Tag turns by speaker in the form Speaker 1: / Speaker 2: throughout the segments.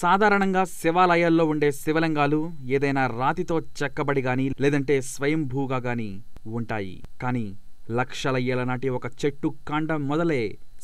Speaker 1: సాధారణంగా శివాలయాల్లో ఉండే శివలింగాలు ఏదైనా రాతితో చెక్కబడి గాని లేదంటే స్వయంభూగా గాని ఉంటాయి కానీ లక్షల ఏళ్ల నాటి ఒక చెట్టు కాండం మొదలే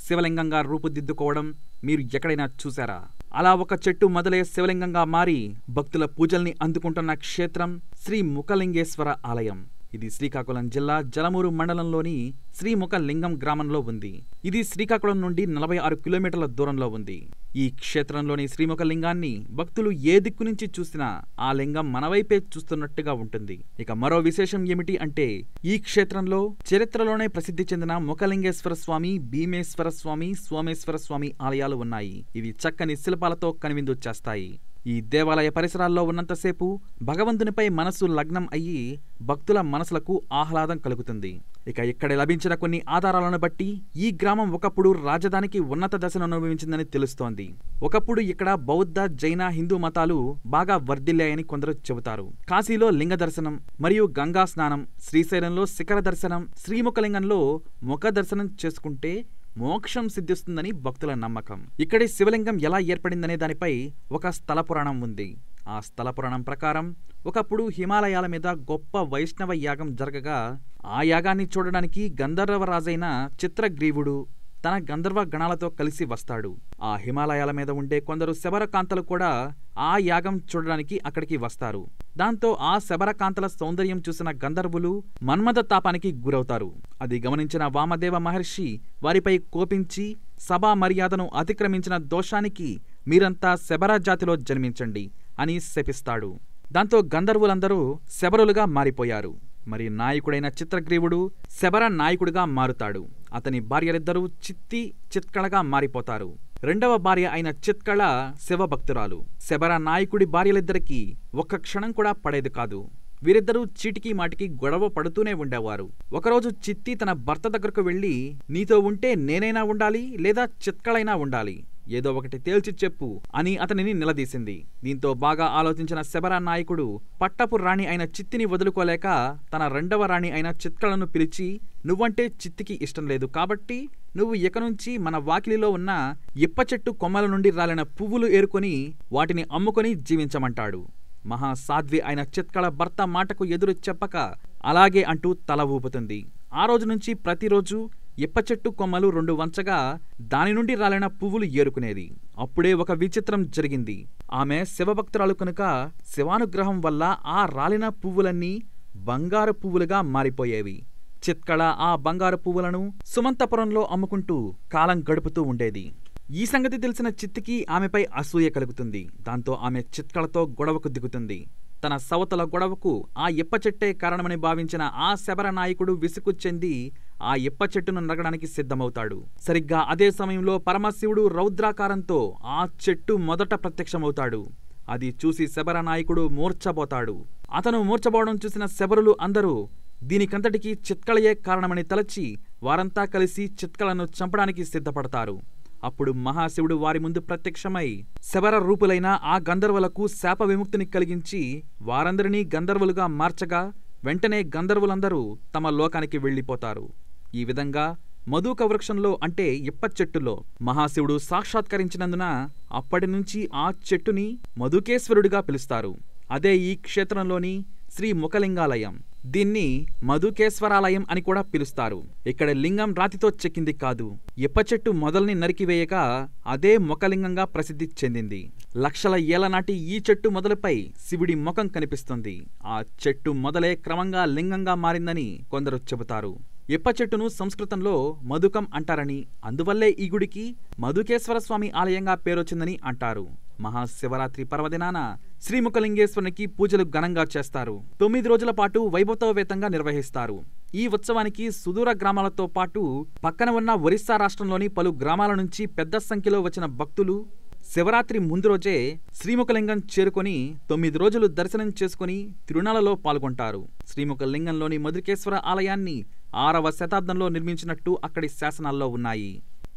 Speaker 1: శివలింగంగా రూపుదిద్దుకోవడం మీరు ఎక్కడైనా చూశారా అలా ఒక చెట్టు మొదలే శివలింగంగా మారి భక్తుల పూజల్ని అందుకుంటున్న క్షేత్రం శ్రీ ముఖలింగేశ్వర ఆలయం ఇది శ్రీకాకుళం జిల్లా జలమూరు మండలంలోని శ్రీముఖలింగం గ్రామంలో ఉంది ఇది శ్రీకాకుళం నుండి నలభై ఆరు కిలోమీటర్ల దూరంలో ఉంది ఈ క్షేత్రంలోని శ్రీముఖలింగాన్ని భక్తులు ఏ దిక్కు నుంచి చూసినా ఆ లింగం మనవైపే చూస్తున్నట్టుగా ఉంటుంది ఇక మరో విశేషం ఏమిటి అంటే ఈ క్షేత్రంలో చరిత్రలోనే ప్రసిద్ధి చెందిన ముఖలింగేశ్వర స్వామి భీమేశ్వర స్వామి సోమేశ్వర స్వామి ఆలయాలు ఉన్నాయి ఇవి చక్కని శిల్పాలతో కనువిందు చేస్తాయి ఈ దేవాలయ పరిసరాల్లో ఉన్నంతసేపు భగవంతునిపై మనసు లగ్నం అయ్యి భక్తుల మనసులకు ఆహ్లాదం కలుగుతుంది ఇక ఇక్కడ లభించిన కొన్ని ఆధారాలను బట్టి ఈ గ్రామం ఒకప్పుడు రాజధానికి ఉన్నత దశను అనుభవించిందని తెలుస్తోంది ఒకప్పుడు ఇక్కడ బౌద్ధ జైన హిందూ మతాలు బాగా వర్ధిల్లాయని కొందరు చెబుతారు కాశీలో లింగ దర్శనం మరియు గంగా స్నానం శ్రీశైలంలో శిఖర దర్శనం శ్రీముఖలింగంలో ముఖ దర్శనం చేసుకుంటే మోక్షం సిద్ధిస్తుందని భక్తుల నమ్మకం ఇక్కడి శివలింగం ఎలా ఏర్పడిందనే దానిపై ఒక స్థల పురాణం ఉంది ఆ స్థల పురాణం ప్రకారం ఒకప్పుడు హిమాలయాల మీద గొప్ప వైష్ణవ యాగం జరగగా ఆ యాగాన్ని చూడడానికి గంధర్వరాజైన చిత్రగ్రీవుడు తన గంధర్వ గణాలతో కలిసి వస్తాడు ఆ హిమాలయాల మీద ఉండే కొందరు శబరకాంతలు కూడా ఆ యాగం చూడడానికి అక్కడికి వస్తారు దాంతో ఆ శబరకాంతల సౌందర్యం చూసిన గంధర్వులు మన్మథతాపానికి గురవుతారు అది గమనించిన వామదేవ మహర్షి వారిపై కోపించి సభా మర్యాదను అతిక్రమించిన దోషానికి మీరంతా శబరజాతిలో జాతిలో జన్మించండి అని శపిస్తాడు దాంతో గంధర్వులందరూ శబరులుగా మారిపోయారు మరి నాయకుడైన చిత్రగ్రీవుడు శబర నాయకుడిగా మారుతాడు అతని భార్యలిద్దరూ చిత్తి చిత్కళగా మారిపోతారు రెండవ భార్య అయిన చిత్కళ శివభక్తురాలు శబర నాయకుడి భార్యలిద్దరికీ ఒక్క క్షణం కూడా పడేది కాదు వీరిద్దరూ చీటికి మాటికి గొడవ పడుతూనే ఉండేవారు ఒకరోజు చిత్తి తన భర్త దగ్గరకు వెళ్ళి నీతో ఉంటే నేనైనా ఉండాలి లేదా చిత్కళైనా ఉండాలి ఏదో ఒకటి తేల్చి చెప్పు అని అతనిని నిలదీసింది దీంతో బాగా ఆలోచించిన శబరా నాయకుడు పట్టపు రాణి అయిన చిత్తిని వదులుకోలేక తన రెండవ రాణి అయిన చిత్కళను పిలిచి నువ్వంటే చిత్తికి ఇష్టం లేదు కాబట్టి నువ్వు ఇక నుంచి మన వాకిలిలో ఉన్న ఇప్ప చెట్టు కొమ్మల నుండి రాలిన పువ్వులు ఏరుకొని వాటిని అమ్ముకొని జీవించమంటాడు మహాసాధ్వి అయిన చిత్కళ భర్త మాటకు ఎదురు చెప్పక అలాగే అంటూ తల ఊపుతుంది ఆ రోజు నుంచి ప్రతిరోజు ఇప్పచెట్టు కొమ్మలు రెండు వంచగా దాని నుండి రాలిన పువ్వులు ఏరుకునేది అప్పుడే ఒక విచిత్రం జరిగింది ఆమె శివభక్తురాలు కనుక శివానుగ్రహం వల్ల ఆ రాలిన పువ్వులన్నీ బంగారు పువ్వులుగా మారిపోయేవి చిత్కళ ఆ బంగారు పువ్వులను సుమంతపురంలో అమ్ముకుంటూ కాలం గడుపుతూ ఉండేది ఈ సంగతి తెలిసిన చిత్తికి ఆమెపై అసూయ కలుగుతుంది దాంతో ఆమె చిత్కళతో గొడవకు దిగుతుంది తన సవతల గొడవకు ఆ ఇప్పచెట్టే కారణమని భావించిన ఆ శబర నాయకుడు విసుగు చెంది ఆ ఇప్ప చెట్టును నరగడానికి సిద్ధమవుతాడు సరిగ్గా అదే సమయంలో పరమశివుడు రౌద్రాకారంతో ఆ చెట్టు మొదట ప్రత్యక్షమవుతాడు అది చూసి శబర నాయకుడు మూర్చబోతాడు అతను మూర్చబోవడం చూసిన శబరులు అందరూ దీనికంతటికీ చిత్కళయే కారణమని తలచి వారంతా కలిసి చిత్కలను చంపడానికి సిద్ధపడతారు అప్పుడు మహాశివుడు వారి ముందు ప్రత్యక్షమై శబర రూపులైన ఆ గంధర్వులకు శాప విముక్తిని కలిగించి వారందరినీ గంధర్వులుగా మార్చగా వెంటనే గంధర్వులందరూ తమ లోకానికి వెళ్ళిపోతారు ఈ విధంగా మధుక వృక్షంలో అంటే ఇప్పచెట్టులో మహాశివుడు సాక్షాత్కరించినందున అప్పటినుంచి ఆ చెట్టుని మధుకేశ్వరుడిగా పిలుస్తారు అదే ఈ క్షేత్రంలోని శ్రీ ముఖలింగాలయం దీన్ని మధుకేశ్వరాలయం అని కూడా పిలుస్తారు ఇక్కడ లింగం రాతితో చెక్కింది కాదు ఇప్ప చెట్టు మొదల్ని నరికివేయక అదే ముఖలింగంగా ప్రసిద్ధి చెందింది లక్షల ఏళ్ల నాటి ఈ చెట్టు మొదలపై శివుడి ముఖం కనిపిస్తుంది ఆ చెట్టు మొదలే క్రమంగా లింగంగా మారిందని కొందరు చెబుతారు ఎప్ప చెట్టును సంస్కృతంలో మధుకం అంటారని అందువల్లే ఈ గుడికి మధుకేశ్వర స్వామి ఆలయంగా పేరొచ్చిందని అంటారు మహాశివరాత్రి పర్వదినాన శ్రీముఖలింగేశ్వరునికి పూజలు ఘనంగా చేస్తారు తొమ్మిది రోజుల పాటు వైభవతోవేతంగా నిర్వహిస్తారు ఈ ఉత్సవానికి సుదూర గ్రామాలతో పాటు పక్కన ఉన్న ఒరిస్సా రాష్ట్రంలోని పలు గ్రామాల నుంచి పెద్ద సంఖ్యలో వచ్చిన భక్తులు శివరాత్రి ముందు రోజే శ్రీముఖలింగం చేరుకొని తొమ్మిది రోజులు దర్శనం చేసుకుని తిరుణాలలో పాల్గొంటారు శ్రీముఖలింగంలోని మధురికేశ్వర ఆలయాన్ని ఆరవ శతాబ్దంలో నిర్మించినట్టు అక్కడి శాసనాల్లో ఉన్నాయి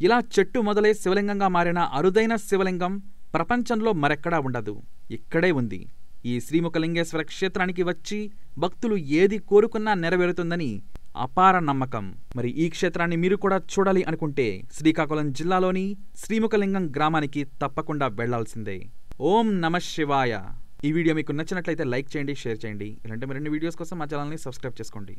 Speaker 1: ఇలా చెట్టు మొదలై శివలింగంగా మారిన అరుదైన శివలింగం ప్రపంచంలో మరెక్కడా ఉండదు ఇక్కడే ఉంది ఈ శ్రీముఖలింగేశ్వర క్షేత్రానికి వచ్చి భక్తులు ఏది కోరుకున్నా నెరవేరుతుందని అపార నమ్మకం మరి ఈ క్షేత్రాన్ని మీరు కూడా చూడాలి అనుకుంటే శ్రీకాకుళం జిల్లాలోని శ్రీముఖలింగం గ్రామానికి తప్పకుండా వెళ్లాల్సిందే ఓం నమ శివాయ ఈ వీడియో మీకు నచ్చినట్లయితే లైక్ చేయండి షేర్ చేయండి ఇలాంటి మరిన్ని వీడియోస్ కోసం మా ఛానల్ని సబ్స్క్రైబ్ చేసుకోండి